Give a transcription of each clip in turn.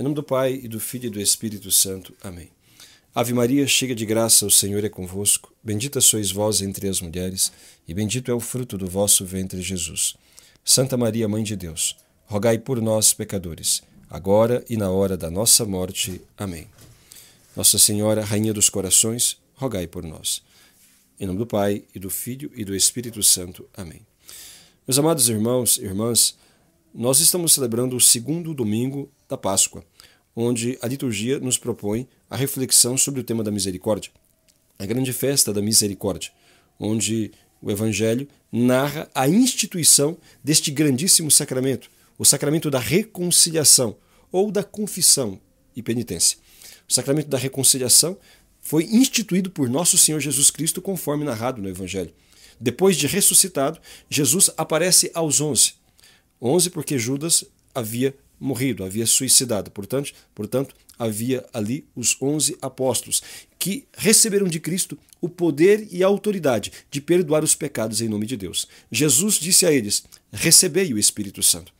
Em nome do Pai, e do Filho e do Espírito Santo. Amém. Ave Maria, cheia de graça, o Senhor é convosco. Bendita sois vós entre as mulheres, e bendito é o fruto do vosso ventre, Jesus. Santa Maria, Mãe de Deus, rogai por nós, pecadores, agora e na hora da nossa morte. Amém. Nossa Senhora, Rainha dos Corações, rogai por nós. Em nome do Pai, e do Filho e do Espírito Santo. Amém. Meus amados irmãos e irmãs, nós estamos celebrando o segundo domingo da Páscoa, onde a liturgia nos propõe a reflexão sobre o tema da misericórdia. A grande festa da misericórdia, onde o Evangelho narra a instituição deste grandíssimo sacramento, o sacramento da reconciliação ou da confissão e penitência. O sacramento da reconciliação foi instituído por nosso Senhor Jesus Cristo, conforme narrado no Evangelho. Depois de ressuscitado, Jesus aparece aos onze. Onze porque Judas havia morrido, havia suicidado. Portanto, portanto, havia ali os onze apóstolos que receberam de Cristo o poder e a autoridade de perdoar os pecados em nome de Deus. Jesus disse a eles: Recebei o Espírito Santo.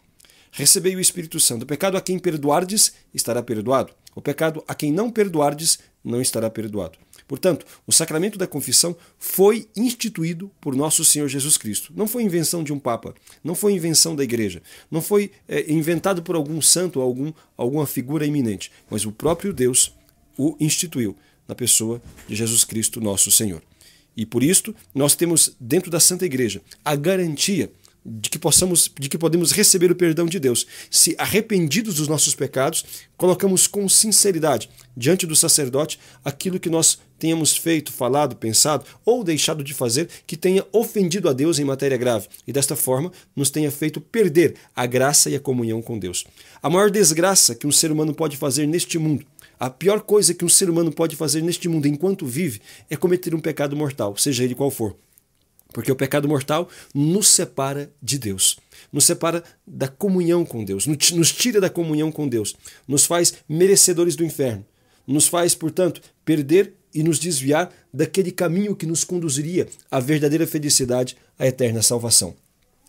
Recebei o Espírito Santo. O pecado a quem perdoardes estará perdoado. O pecado a quem não perdoardes não estará perdoado. Portanto, o sacramento da confissão foi instituído por nosso Senhor Jesus Cristo. Não foi invenção de um papa, não foi invenção da igreja, não foi é, inventado por algum santo, algum, alguma figura iminente, mas o próprio Deus o instituiu na pessoa de Jesus Cristo, nosso Senhor. E por isto, nós temos dentro da Santa Igreja a garantia de que possamos, de que podemos receber o perdão de Deus, se arrependidos dos nossos pecados, colocamos com sinceridade diante do sacerdote aquilo que nós tenhamos feito, falado, pensado ou deixado de fazer que tenha ofendido a Deus em matéria grave e desta forma nos tenha feito perder a graça e a comunhão com Deus. A maior desgraça que um ser humano pode fazer neste mundo a pior coisa que um ser humano pode fazer neste mundo enquanto vive é cometer um pecado mortal, seja ele qual for. Porque o pecado mortal nos separa de Deus, nos separa da comunhão com Deus, nos tira da comunhão com Deus, nos faz merecedores do inferno, nos faz, portanto, perder e nos desviar daquele caminho que nos conduziria à verdadeira felicidade, à eterna salvação.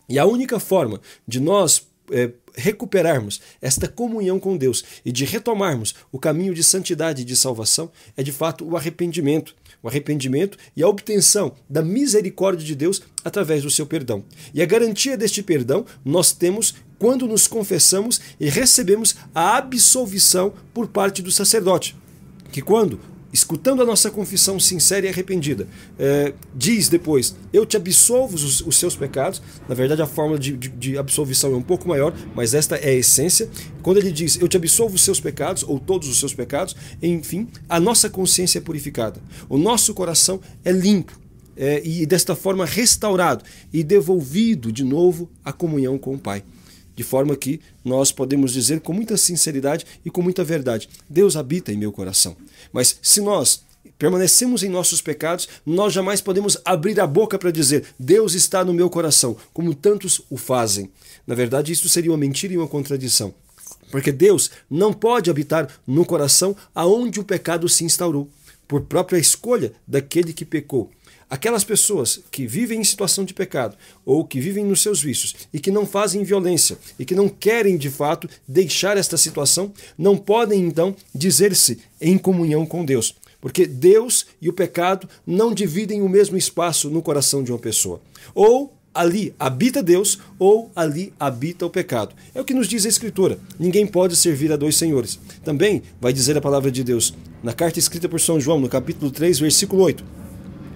E a única forma de nós é, recuperarmos esta comunhão com Deus e de retomarmos o caminho de santidade e de salvação é de fato o arrependimento. O arrependimento e a obtenção da misericórdia de Deus através do seu perdão. E a garantia deste perdão nós temos quando nos confessamos e recebemos a absolvição por parte do sacerdote que quando escutando a nossa confissão sincera e arrependida, é, diz depois: Eu te absolvo os, os, seus pecados. Na verdade, a forma de, de, de, absolvição é um pouco maior, mas esta é a essência. Quando ele diz: Eu te absolvo os seus pecados, ou todos os seus pecados, enfim, a nossa consciência é purificada, o nosso coração é limpo. É, e desta forma restaurado e devolvido de novo à comunhão com o Pai de forma que nós podemos dizer com muita sinceridade e com muita verdade: Deus habita em meu coração. Mas se nós permanecemos em nossos pecados, nós jamais podemos abrir a boca para dizer Deus está no meu coração, como tantos o fazem. Na verdade, isso seria uma mentira e uma contradição. Porque Deus não pode habitar no coração aonde o pecado se instaurou, por própria escolha daquele que pecou. Aquelas pessoas que vivem em situação de pecado ou que vivem nos seus vícios e que não fazem violência e que não querem de fato deixar esta situação, não podem então dizer-se em comunhão com Deus, porque Deus e o pecado não dividem o mesmo espaço no coração de uma pessoa. Ou ali habita Deus ou ali habita o pecado. É o que nos diz a Escritura. Ninguém pode servir a dois senhores. Também vai dizer a palavra de Deus na carta escrita por São João, no capítulo 3, versículo 8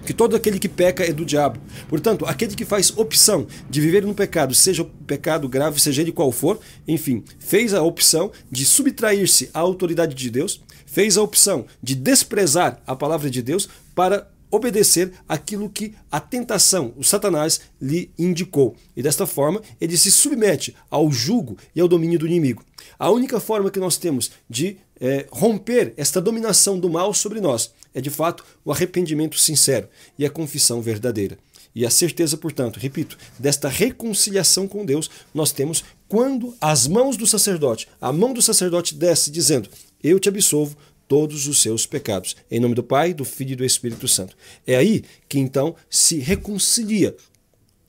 que todo aquele que peca é do diabo. Portanto, aquele que faz opção de viver no pecado, seja o pecado grave, seja ele qual for, enfim, fez a opção de subtrair-se à autoridade de Deus, fez a opção de desprezar a palavra de Deus para obedecer aquilo que a tentação, o Satanás, lhe indicou. E desta forma, ele se submete ao jugo e ao domínio do inimigo. A única forma que nós temos de é, romper esta dominação do mal sobre nós é de fato o arrependimento sincero e a confissão verdadeira. E a certeza, portanto, repito, desta reconciliação com Deus nós temos quando as mãos do sacerdote, a mão do sacerdote desce dizendo: Eu te absolvo todos os seus pecados. Em nome do Pai, do Filho e do Espírito Santo. É aí que então se reconcilia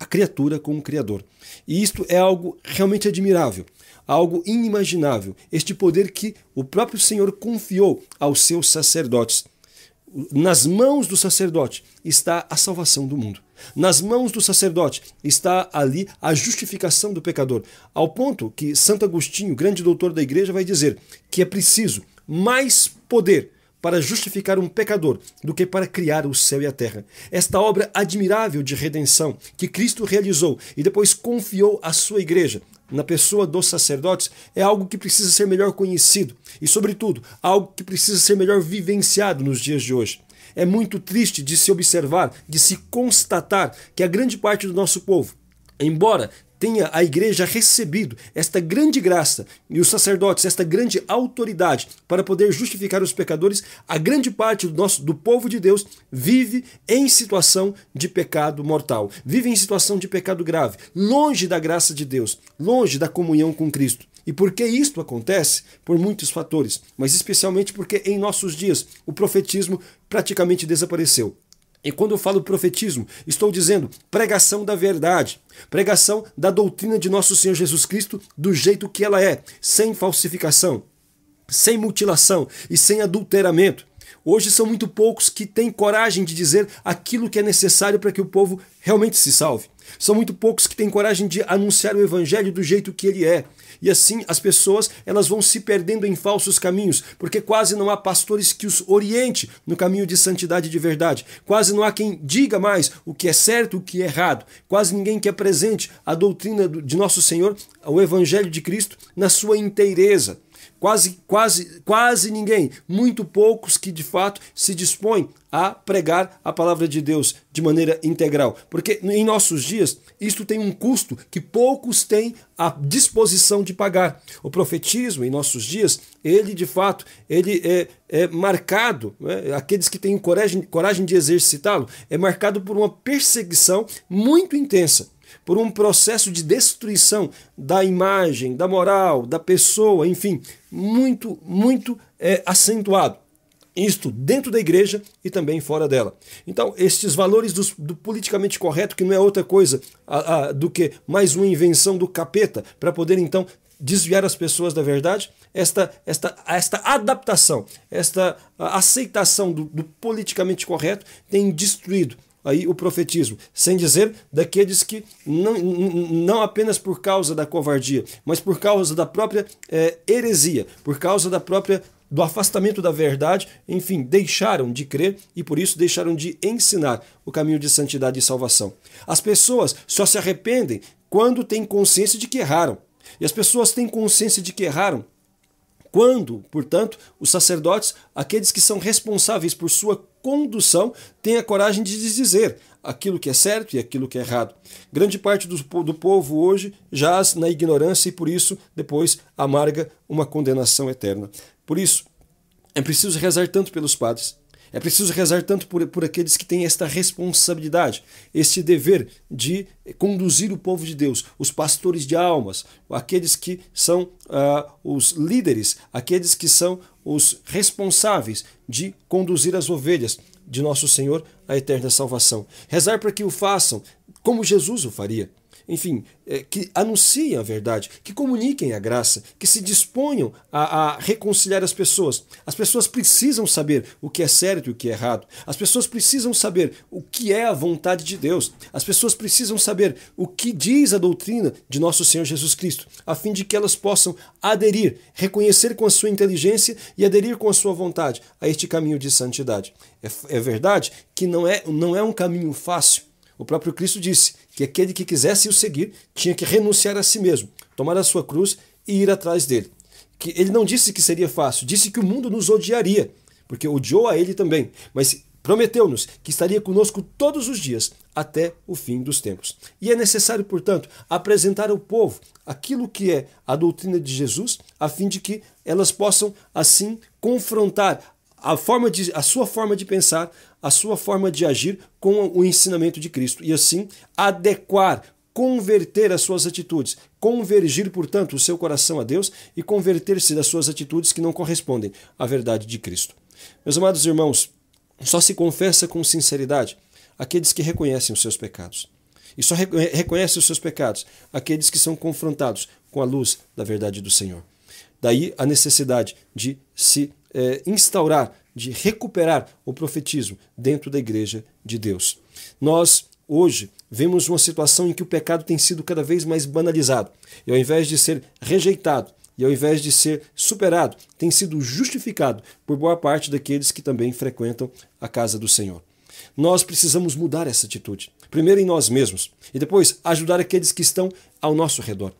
a criatura com o Criador. E isto é algo realmente admirável, algo inimaginável, este poder que o próprio Senhor confiou aos seus sacerdotes nas mãos do sacerdote está a salvação do mundo. Nas mãos do sacerdote está ali a justificação do pecador, ao ponto que Santo Agostinho, grande doutor da igreja, vai dizer que é preciso mais poder para justificar um pecador do que para criar o céu e a terra. Esta obra admirável de redenção que Cristo realizou e depois confiou à sua igreja, na pessoa dos sacerdotes é algo que precisa ser melhor conhecido e, sobretudo, algo que precisa ser melhor vivenciado nos dias de hoje. É muito triste de se observar, de se constatar que a grande parte do nosso povo, embora tenha a igreja recebido esta grande graça e os sacerdotes esta grande autoridade para poder justificar os pecadores, a grande parte do nosso do povo de Deus vive em situação de pecado mortal, vive em situação de pecado grave, longe da graça de Deus, longe da comunhão com Cristo. E por que isto acontece? Por muitos fatores, mas especialmente porque em nossos dias o profetismo praticamente desapareceu. E quando eu falo profetismo, estou dizendo pregação da verdade, pregação da doutrina de nosso Senhor Jesus Cristo do jeito que ela é, sem falsificação, sem mutilação e sem adulteramento. Hoje são muito poucos que têm coragem de dizer aquilo que é necessário para que o povo realmente se salve. São muito poucos que têm coragem de anunciar o evangelho do jeito que ele é. E assim as pessoas elas vão se perdendo em falsos caminhos, porque quase não há pastores que os oriente no caminho de santidade de verdade. Quase não há quem diga mais o que é certo, o que é errado. Quase ninguém que apresente é a doutrina de nosso Senhor, o evangelho de Cristo na sua inteireza. Quase, quase, quase ninguém, muito poucos que de fato se dispõem a pregar a palavra de Deus de maneira integral. Porque em nossos dias, isto tem um custo que poucos têm a disposição de pagar. O profetismo, em nossos dias, ele de fato, ele é, é marcado, né? aqueles que têm coragem, coragem de exercitá-lo, é marcado por uma perseguição muito intensa por um processo de destruição da imagem, da moral, da pessoa, enfim, muito, muito é, acentuado. Isto dentro da igreja e também fora dela. Então, estes valores do, do politicamente correto, que não é outra coisa a, a, do que mais uma invenção do capeta, para poder então desviar as pessoas da verdade, esta, esta, esta adaptação, esta aceitação do, do politicamente correto tem destruído aí o profetismo, sem dizer daqueles que não, não apenas por causa da covardia, mas por causa da própria é, heresia, por causa da própria do afastamento da verdade, enfim, deixaram de crer e por isso deixaram de ensinar o caminho de santidade e salvação. As pessoas só se arrependem quando têm consciência de que erraram. E as pessoas têm consciência de que erraram quando, portanto, os sacerdotes, aqueles que são responsáveis por sua condução, têm a coragem de dizer aquilo que é certo e aquilo que é errado. Grande parte do, do povo hoje jaz na ignorância e, por isso, depois amarga uma condenação eterna. Por isso, é preciso rezar tanto pelos padres, é preciso rezar tanto por, por aqueles que têm esta responsabilidade, este dever de conduzir o povo de Deus, os pastores de almas, aqueles que são uh, os líderes, aqueles que são os responsáveis de conduzir as ovelhas de nosso Senhor à eterna salvação. Rezar para que o façam como Jesus o faria enfim, é, que anunciem a verdade, que comuniquem a graça, que se disponham a, a reconciliar as pessoas. As pessoas precisam saber o que é certo e o que é errado. As pessoas precisam saber o que é a vontade de Deus. As pessoas precisam saber o que diz a doutrina de nosso Senhor Jesus Cristo, a fim de que elas possam aderir, reconhecer com a sua inteligência e aderir com a sua vontade a este caminho de santidade. É, é verdade que não é, não é um caminho fácil. O próprio Cristo disse que aquele que quisesse o seguir tinha que renunciar a si mesmo, tomar a sua cruz e ir atrás dele. Que ele não disse que seria fácil, disse que o mundo nos odiaria, porque odiou a ele também, mas prometeu-nos que estaria conosco todos os dias até o fim dos tempos. E é necessário, portanto, apresentar ao povo aquilo que é a doutrina de Jesus, a fim de que elas possam assim confrontar a forma de a sua forma de pensar a sua forma de agir com o ensinamento de Cristo e assim adequar, converter as suas atitudes, convergir, portanto, o seu coração a Deus e converter-se das suas atitudes que não correspondem à verdade de Cristo. Meus amados irmãos, só se confessa com sinceridade aqueles que reconhecem os seus pecados. E só reconhecem os seus pecados aqueles que são confrontados com a luz da verdade do Senhor. Daí a necessidade de se é, instaurar de recuperar o profetismo dentro da igreja de Deus. Nós, hoje, vemos uma situação em que o pecado tem sido cada vez mais banalizado e, ao invés de ser rejeitado, e ao invés de ser superado, tem sido justificado por boa parte daqueles que também frequentam a casa do Senhor. Nós precisamos mudar essa atitude, primeiro em nós mesmos e depois ajudar aqueles que estão ao nosso redor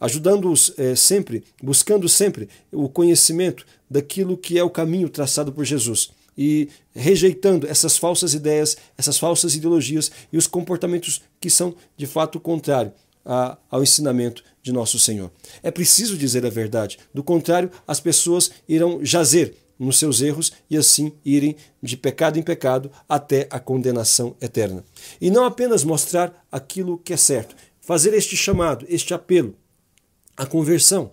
ajudando-os é, sempre, buscando sempre o conhecimento daquilo que é o caminho traçado por Jesus e rejeitando essas falsas ideias, essas falsas ideologias e os comportamentos que são de fato contrário a, ao ensinamento de nosso Senhor. É preciso dizer a verdade, do contrário, as pessoas irão jazer nos seus erros e assim irem de pecado em pecado até a condenação eterna. E não apenas mostrar aquilo que é certo, fazer este chamado, este apelo a conversão,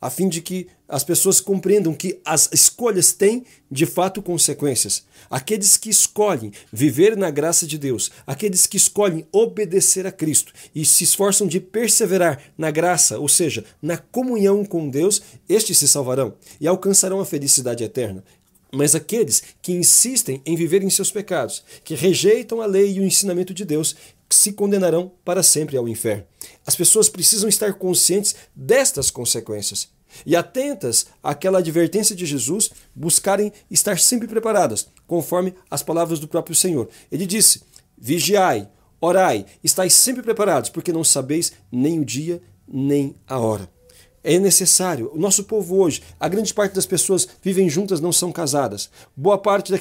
a fim de que as pessoas compreendam que as escolhas têm de fato consequências. Aqueles que escolhem viver na graça de Deus, aqueles que escolhem obedecer a Cristo e se esforçam de perseverar na graça, ou seja, na comunhão com Deus, estes se salvarão e alcançarão a felicidade eterna. Mas aqueles que insistem em viver em seus pecados, que rejeitam a lei e o ensinamento de Deus, se condenarão para sempre ao inferno. As pessoas precisam estar conscientes destas consequências e atentas àquela advertência de Jesus, buscarem estar sempre preparadas, conforme as palavras do próprio Senhor. Ele disse: Vigiai, orai, estáis sempre preparados, porque não sabeis nem o dia nem a hora. É necessário. O nosso povo hoje, a grande parte das pessoas vivem juntas, não são casadas. Boa parte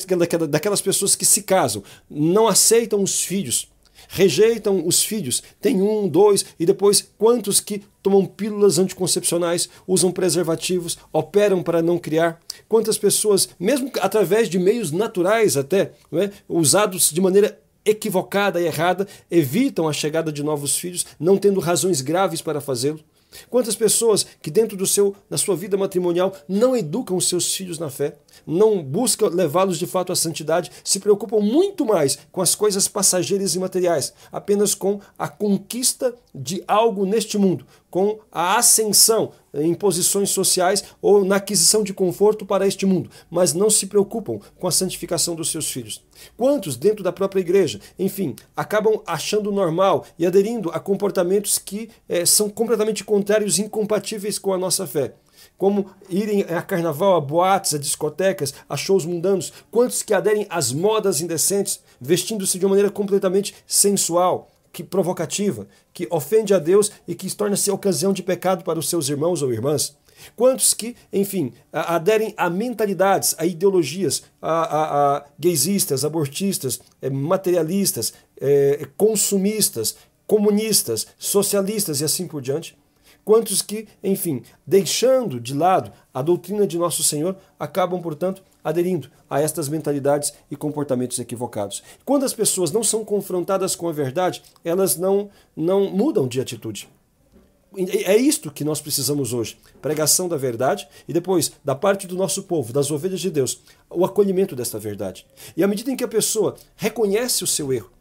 daquelas pessoas que se casam não aceitam os filhos Rejeitam os filhos, tem um, dois, e depois quantos que tomam pílulas anticoncepcionais, usam preservativos, operam para não criar? Quantas pessoas, mesmo através de meios naturais até, é? usados de maneira equivocada e errada, evitam a chegada de novos filhos, não tendo razões graves para fazê-lo? Quantas pessoas que dentro do seu, da sua vida matrimonial não educam os seus filhos na fé? não busca levá-los de fato à santidade, se preocupam muito mais com as coisas passageiras e materiais, apenas com a conquista de algo neste mundo, com a ascensão em posições sociais ou na aquisição de conforto para este mundo, mas não se preocupam com a santificação dos seus filhos. Quantos dentro da própria igreja, enfim, acabam achando normal e aderindo a comportamentos que eh, são completamente contrários e incompatíveis com a nossa fé? como irem a carnaval, a boates, a discotecas, a shows mundanos, quantos que aderem às modas indecentes, vestindo-se de uma maneira completamente sensual, que provocativa, que ofende a Deus e que torna-se ocasião de pecado para os seus irmãos ou irmãs. Quantos que, enfim, aderem a mentalidades, a ideologias, a, a, a gaysistas, abortistas, é, materialistas, é, consumistas, comunistas, socialistas e assim por diante quantos que, enfim, deixando de lado a doutrina de nosso Senhor, acabam, portanto, aderindo a estas mentalidades e comportamentos equivocados. Quando as pessoas não são confrontadas com a verdade, elas não, não mudam de atitude. É isto que nós precisamos hoje: pregação da verdade e depois, da parte do nosso povo, das ovelhas de Deus, o acolhimento desta verdade. E à medida em que a pessoa reconhece o seu erro,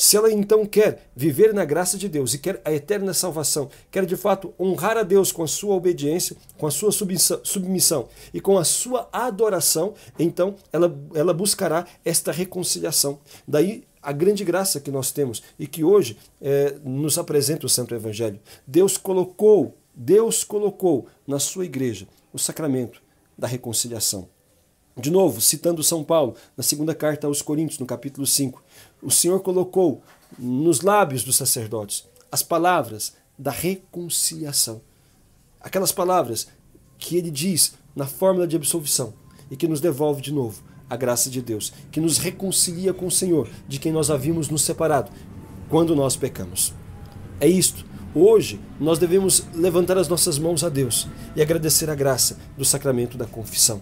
se ela então quer viver na graça de Deus e quer a eterna salvação, quer de fato honrar a Deus com a sua obediência, com a sua submissão e com a sua adoração, então ela, ela buscará esta reconciliação. Daí a grande graça que nós temos e que hoje é, nos apresenta o Santo Evangelho. Deus colocou, Deus colocou na sua igreja o sacramento da reconciliação. De novo, citando São Paulo, na segunda carta aos Coríntios, no capítulo 5, o Senhor colocou nos lábios dos sacerdotes as palavras da reconciliação. Aquelas palavras que ele diz na fórmula de absolvição e que nos devolve de novo a graça de Deus, que nos reconcilia com o Senhor, de quem nós havíamos nos separado quando nós pecamos. É isto. Hoje nós devemos levantar as nossas mãos a Deus e agradecer a graça do sacramento da confissão.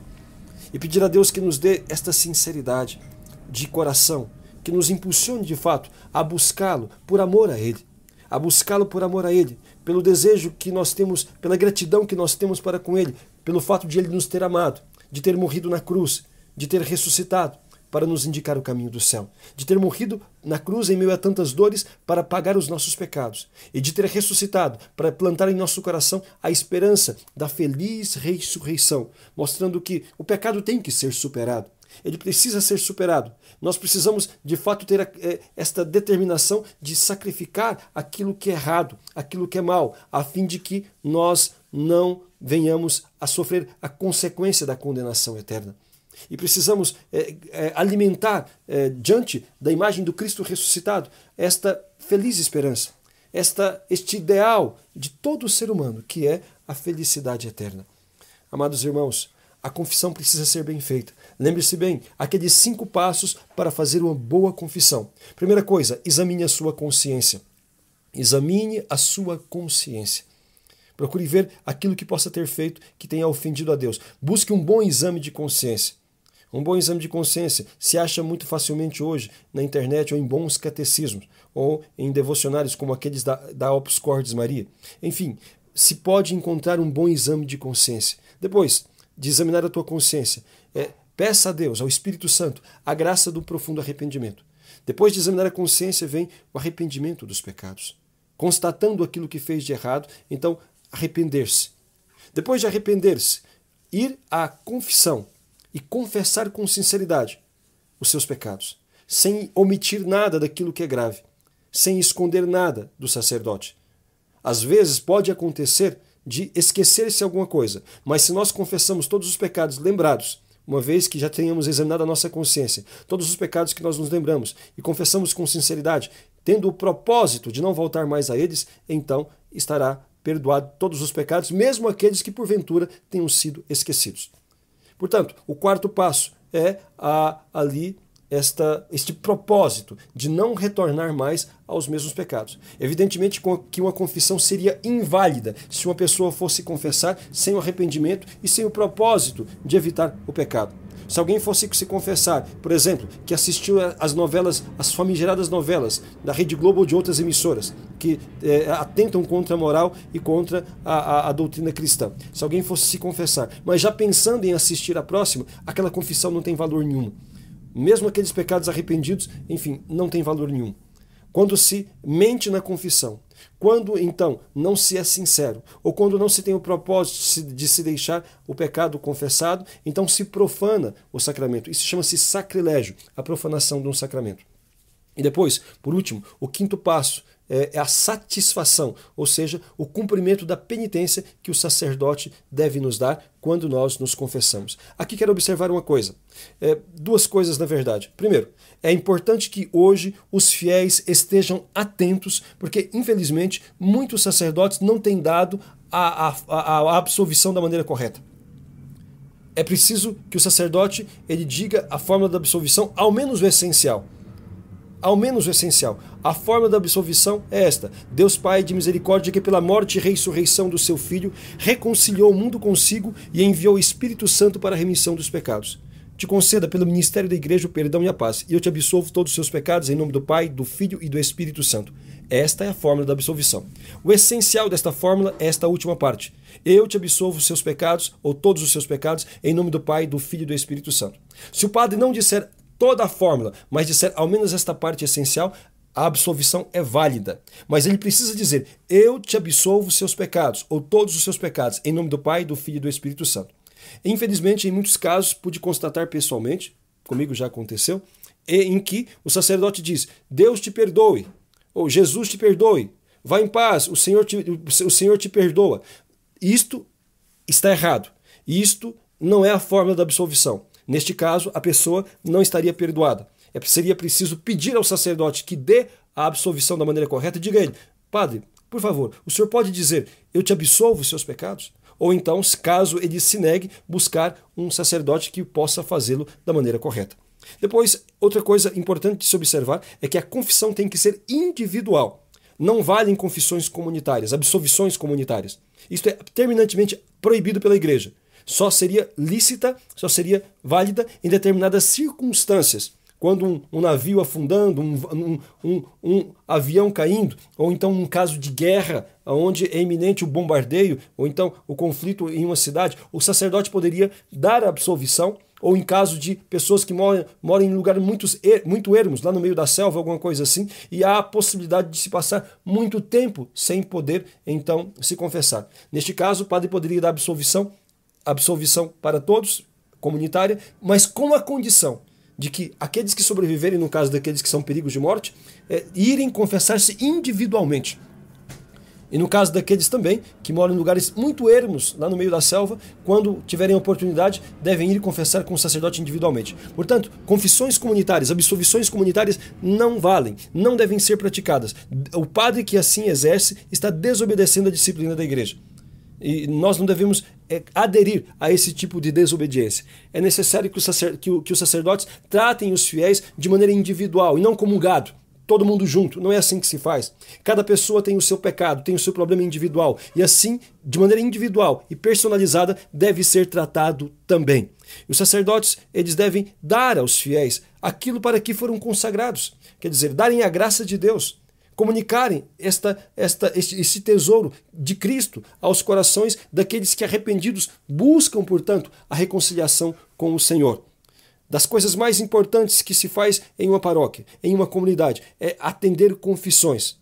E pedir a Deus que nos dê esta sinceridade de coração que nos impulsione de fato a buscá-lo por amor a Ele, a buscá-lo por amor a Ele, pelo desejo que nós temos, pela gratidão que nós temos para com Ele, pelo fato de Ele nos ter amado, de ter morrido na cruz, de ter ressuscitado para nos indicar o caminho do céu, de ter morrido na cruz em meio a tantas dores para pagar os nossos pecados, e de ter ressuscitado para plantar em nosso coração a esperança da feliz ressurreição, mostrando que o pecado tem que ser superado, ele precisa ser superado. Nós precisamos, de fato, ter eh, esta determinação de sacrificar aquilo que é errado, aquilo que é mal, a fim de que nós não venhamos a sofrer a consequência da condenação eterna. E precisamos é, é, alimentar, é, diante da imagem do Cristo ressuscitado, esta feliz esperança, esta, este ideal de todo ser humano, que é a felicidade eterna. Amados irmãos, a confissão precisa ser bem feita. Lembre-se bem, aqueles é cinco passos para fazer uma boa confissão. Primeira coisa, examine a sua consciência. Examine a sua consciência. Procure ver aquilo que possa ter feito que tenha ofendido a Deus. Busque um bom exame de consciência. Um bom exame de consciência se acha muito facilmente hoje na internet ou em bons catecismos ou em devocionários como aqueles da, da Opus Cordis Maria. Enfim, se pode encontrar um bom exame de consciência. Depois de examinar a tua consciência, é, Peça a Deus, ao Espírito Santo, a graça do profundo arrependimento. Depois de examinar a consciência, vem o arrependimento dos pecados, constatando aquilo que fez de errado, então arrepender-se. Depois de arrepender-se, ir à confissão e confessar com sinceridade os seus pecados, sem omitir nada daquilo que é grave, sem esconder nada do sacerdote. Às vezes pode acontecer de esquecer-se alguma coisa, mas se nós confessamos todos os pecados lembrados uma vez que já tenhamos examinado a nossa consciência, todos os pecados que nós nos lembramos e confessamos com sinceridade, tendo o propósito de não voltar mais a eles, então estará perdoado todos os pecados, mesmo aqueles que porventura tenham sido esquecidos. Portanto, o quarto passo é a, ali esta, este propósito de não retornar mais aos mesmos pecados. Evidentemente que uma confissão seria inválida se uma pessoa fosse confessar sem o arrependimento e sem o propósito de evitar o pecado. Se alguém fosse se confessar, por exemplo, que assistiu às novelas, famigeradas novelas da Rede Globo ou de outras emissoras, que é, atentam contra a moral e contra a, a, a doutrina cristã. Se alguém fosse se confessar, mas já pensando em assistir à próxima, aquela confissão não tem valor nenhum mesmo aqueles pecados arrependidos, enfim, não tem valor nenhum. Quando se mente na confissão, quando então não se é sincero, ou quando não se tem o propósito de se deixar o pecado confessado, então se profana o sacramento. Isso chama-se sacrilégio, a profanação de um sacramento. E depois, por último, o quinto passo é, é, a satisfação, ou seja, o cumprimento da penitência que o sacerdote deve nos dar quando nós nos confessamos. Aqui quero observar uma coisa, é, duas coisas na verdade. Primeiro, é importante que hoje os fiéis estejam atentos, porque infelizmente muitos sacerdotes não têm dado a, a, a absolvição da maneira correta é preciso que o sacerdote ele diga a fórmula da absolvição, ao menos o essencial ao menos o essencial. A forma da absolvição é esta: Deus Pai de misericórdia, que pela morte e ressurreição do seu Filho reconciliou o mundo consigo e enviou o Espírito Santo para a remissão dos pecados. Te conceda pelo ministério da Igreja o perdão e a paz, e eu te absolvo todos os seus pecados em nome do Pai, do Filho e do Espírito Santo. Esta é a fórmula da absolvição. O essencial desta fórmula é esta última parte. Eu te absolvo os seus pecados, ou todos os seus pecados, em nome do Pai, do Filho e do Espírito Santo. Se o padre não disser toda a fórmula, mas disser ao menos esta parte essencial, a absolvição é válida. Mas ele precisa dizer: Eu te absolvo os seus pecados, ou todos os seus pecados, em nome do Pai, do Filho e do Espírito Santo. Infelizmente, em muitos casos, pude constatar pessoalmente, comigo já aconteceu, em que o sacerdote diz: Deus te perdoe, ou Jesus te perdoe, vá em paz, o Senhor te, o Senhor te perdoa. Isto está errado. Isto não é a fórmula da absolvição. Neste caso, a pessoa não estaria perdoada. É, seria preciso pedir ao sacerdote que dê a absolvição da maneira correta e diga a ele: Padre, por favor, o senhor pode dizer, eu te absolvo os seus pecados? Ou então, caso ele se negue, buscar um sacerdote que possa fazê-lo da maneira correta. Depois, outra coisa importante de se observar é que a confissão tem que ser individual. Não valem confissões comunitárias, absolvições comunitárias. Isto é terminantemente proibido pela igreja só seria lícita, só seria válida em determinadas circunstâncias. Quando um, um navio afundando, um, um, um, avião caindo, ou então um caso de guerra, onde é iminente o bombardeio, ou então o conflito em uma cidade, o sacerdote poderia dar a absolvição, ou em caso de pessoas que moram, moram em lugares muito, muito ermos, lá no meio da selva, alguma coisa assim, e há a possibilidade de se passar muito tempo sem poder, então, se confessar. Neste caso, o padre poderia dar absolvição absolvição para todos, comunitária, mas com a condição de que aqueles que sobreviverem, no caso daqueles que são perigos de morte, é, irem confessar-se individualmente. E no caso daqueles também que moram em lugares muito ermos, lá no meio da selva, quando tiverem oportunidade, devem ir confessar com o sacerdote individualmente. Portanto, confissões comunitárias, absolvições comunitárias não valem, não devem ser praticadas. O padre que assim exerce está desobedecendo a disciplina da igreja. E nós não devemos é, aderir a esse tipo de desobediência. É necessário que, sacer, que, que os sacerdotes tratem os fiéis de maneira individual e não como um gado todo mundo junto. Não é assim que se faz. Cada pessoa tem o seu pecado, tem o seu problema individual. E assim, de maneira individual e personalizada, deve ser tratado também. E os sacerdotes, eles devem dar aos fiéis aquilo para que foram consagrados. Quer dizer, darem a graça de Deus comunicarem esta, esta, este, este tesouro de Cristo aos corações daqueles que arrependidos buscam, portanto, a reconciliação com o Senhor. Das coisas mais importantes que se faz em uma paróquia, em uma comunidade, é atender confissões.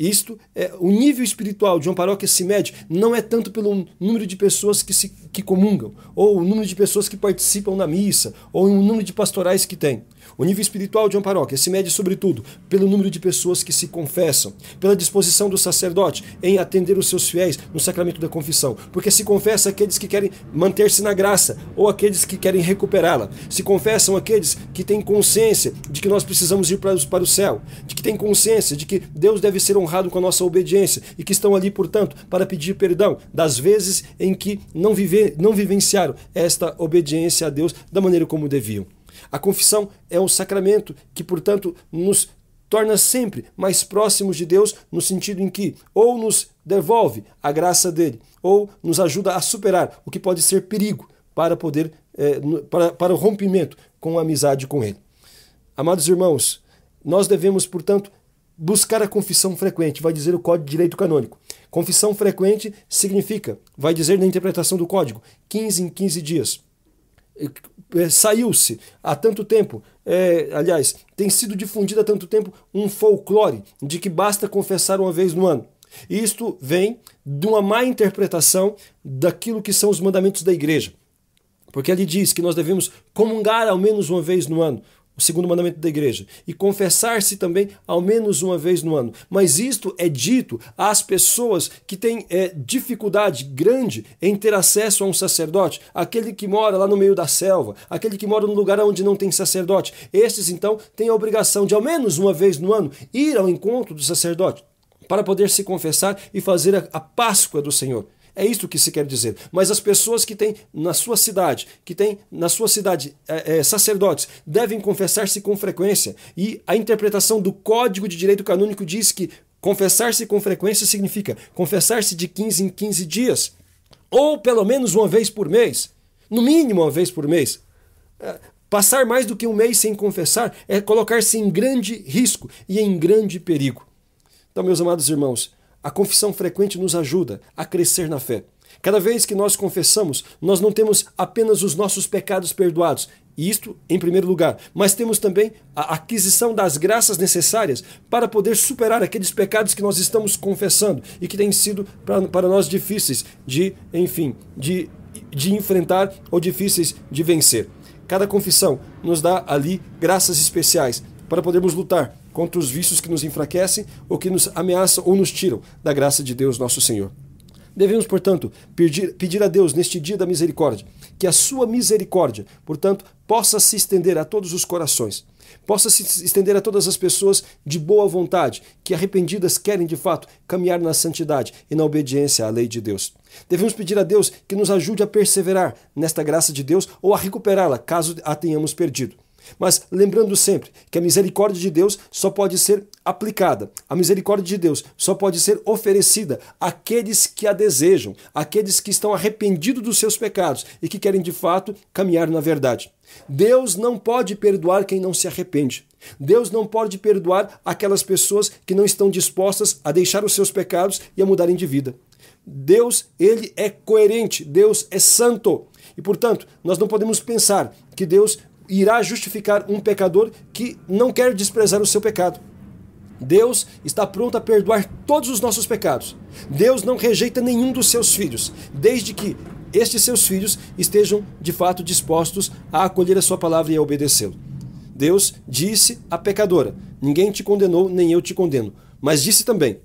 Isto é o nível espiritual de uma paróquia se mede não é tanto pelo número de pessoas que se que comungam, ou o número de pessoas que participam na missa, ou o número de pastorais que tem. O nível espiritual de uma paróquia se mede sobretudo pelo número de pessoas que se confessam, pela disposição do sacerdote em atender os seus fiéis no sacramento da confissão, porque se confessa aqueles que querem manter-se na graça ou aqueles que querem recuperá-la. Se confessam aqueles que têm consciência de que nós precisamos ir para, para o céu, de que têm consciência de que Deus deve ser honrado honrado com a nossa obediência e que estão ali, portanto, para pedir perdão das vezes em que não, vive, não vivenciaram esta obediência a Deus da maneira como deviam. A confissão é um sacramento que, portanto, nos torna sempre mais próximos de Deus, no sentido em que ou nos devolve a graça dele, ou nos ajuda a superar o que pode ser perigo para poder eh, para, para o rompimento com a amizade com ele. Amados irmãos, nós devemos, portanto, buscar a confissão frequente, vai dizer o Código de Direito Canônico. Confissão frequente significa, vai dizer na interpretação do código, 15 em 15 dias. É, saiu-se há tanto tempo, é, aliás, tem sido difundido há tanto tempo um folclore de que basta confessar uma vez no ano. isto vem de uma má interpretação daquilo que são os mandamentos da igreja. Porque ele diz que nós devemos comungar ao menos uma vez no ano o segundo mandamento da igreja, e confessar-se também ao menos uma vez no ano. Mas isto é dito às pessoas que têm é, dificuldade grande em ter acesso a um sacerdote, aquele que mora lá no meio da selva, aquele que mora num lugar onde não tem sacerdote. Esses, então, têm a obrigação de, ao menos uma vez no ano, ir ao encontro do sacerdote para poder se confessar e fazer a, a Páscoa do Senhor. É isso que se quer dizer. Mas as pessoas que têm na sua cidade, que têm na sua cidade é, é, sacerdotes, devem confessar-se com frequência. E a interpretação do Código de Direito Canônico diz que confessar-se com frequência significa confessar-se de 15 em 15 dias, ou pelo menos uma vez por mês, no mínimo uma vez por mês. É, Passar mais do que um mês sem confessar é colocar-se em grande risco e em grande perigo. Então, meus amados irmãos, a confissão frequente nos ajuda a crescer na fé. Cada vez que nós confessamos, nós não temos apenas os nossos pecados perdoados, isto em primeiro lugar, mas temos também a aquisição das graças necessárias para poder superar aqueles pecados que nós estamos confessando e que têm sido para nós difíceis de, enfim, de, de enfrentar ou difíceis de vencer. Cada confissão nos dá ali graças especiais para podermos lutar contra os vícios que nos enfraquecem ou que nos ameaçam ou nos tiram da graça de Deus nosso Senhor. Devemos, portanto, pedir, pedir a Deus neste dia da misericórdia que a sua misericórdia, portanto, possa se estender a todos os corações, possa se estender a todas as pessoas de boa vontade, que arrependidas querem de fato caminhar na santidade e na obediência à lei de Deus. Devemos pedir a Deus que nos ajude a perseverar nesta graça de Deus ou a recuperá-la caso a tenhamos perdido. Mas lembrando sempre que a misericórdia de Deus só pode ser aplicada, a misericórdia de Deus só pode ser oferecida àqueles que a desejam, àqueles que estão arrependidos dos seus pecados e que querem de fato caminhar na verdade. Deus não pode perdoar quem não se arrepende. Deus não pode perdoar aquelas pessoas que não estão dispostas a deixar os seus pecados e a mudarem de vida. Deus, ele é coerente, Deus é santo. E portanto, nós não podemos pensar que Deus irá justificar um pecador que não quer desprezar o seu pecado. Deus está pronto a perdoar todos os nossos pecados. Deus não rejeita nenhum dos seus filhos, desde que estes seus filhos estejam de fato dispostos a acolher a sua palavra e a obedecê-lo. Deus disse à pecadora: Ninguém te condenou, nem eu te condeno. Mas disse também: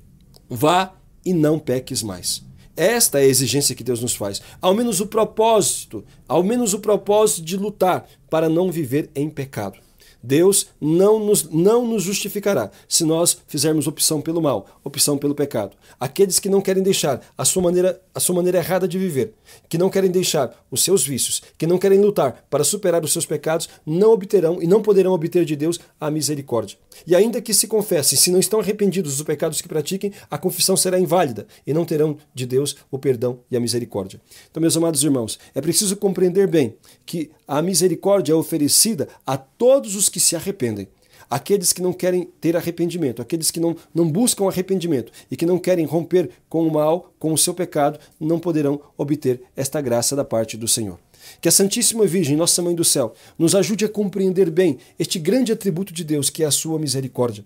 Vá e não peques mais. Esta é a exigência que Deus nos faz. Ao menos o propósito, ao menos o propósito de lutar para não viver em pecado. Deus não nos, não nos justificará se nós fizermos opção pelo mal, opção pelo pecado. Aqueles que não querem deixar a sua maneira, a sua maneira errada de viver, que não querem deixar os seus vícios, que não querem lutar para superar os seus pecados, não obterão e não poderão obter de Deus a misericórdia. E ainda que se confessem, se não estão arrependidos dos pecados que pratiquem, a confissão será inválida e não terão de Deus o perdão e a misericórdia. Então, meus amados irmãos, é preciso compreender bem que a misericórdia é oferecida a todos os que se arrependem. Aqueles que não querem ter arrependimento, aqueles que não, não buscam arrependimento e que não querem romper com o mal, com o seu pecado, não poderão obter esta graça da parte do Senhor. Que a Santíssima Virgem, nossa Mãe do Céu, nos ajude a compreender bem este grande atributo de Deus que é a sua misericórdia,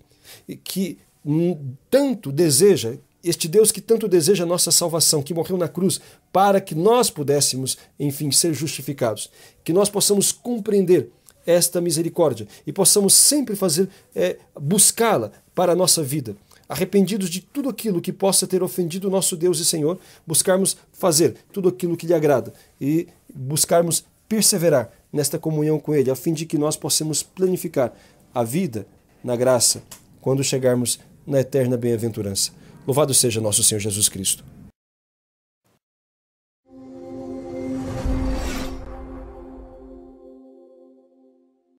e que tanto deseja, este Deus que tanto deseja a nossa salvação, que morreu na cruz para que nós pudéssemos, enfim, ser justificados, que nós possamos compreender esta misericórdia e possamos sempre fazer é, buscá-la para a nossa vida. Arrependidos de tudo aquilo que possa ter ofendido o nosso Deus e Senhor, buscarmos fazer tudo aquilo que lhe agrada e buscarmos perseverar nesta comunhão com Ele, a fim de que nós possamos planificar a vida na graça quando chegarmos na eterna bem-aventurança. Louvado seja nosso Senhor Jesus Cristo.